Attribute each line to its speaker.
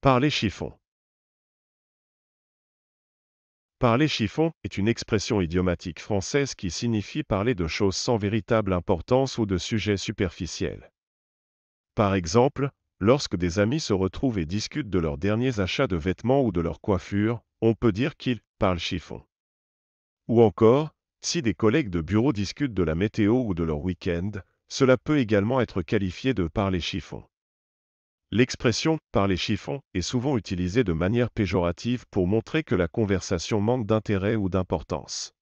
Speaker 1: Parler chiffon Parler chiffon est une expression idiomatique française qui signifie parler de choses sans véritable importance ou de sujets superficiels. Par exemple, lorsque des amis se retrouvent et discutent de leurs derniers achats de vêtements ou de leur coiffure, on peut dire qu'ils parlent chiffon. Ou encore, si des collègues de bureau discutent de la météo ou de leur week-end, cela peut également être qualifié de parler chiffon. L'expression par les chiffons est souvent utilisée de manière péjorative pour montrer que la conversation manque d'intérêt ou d'importance.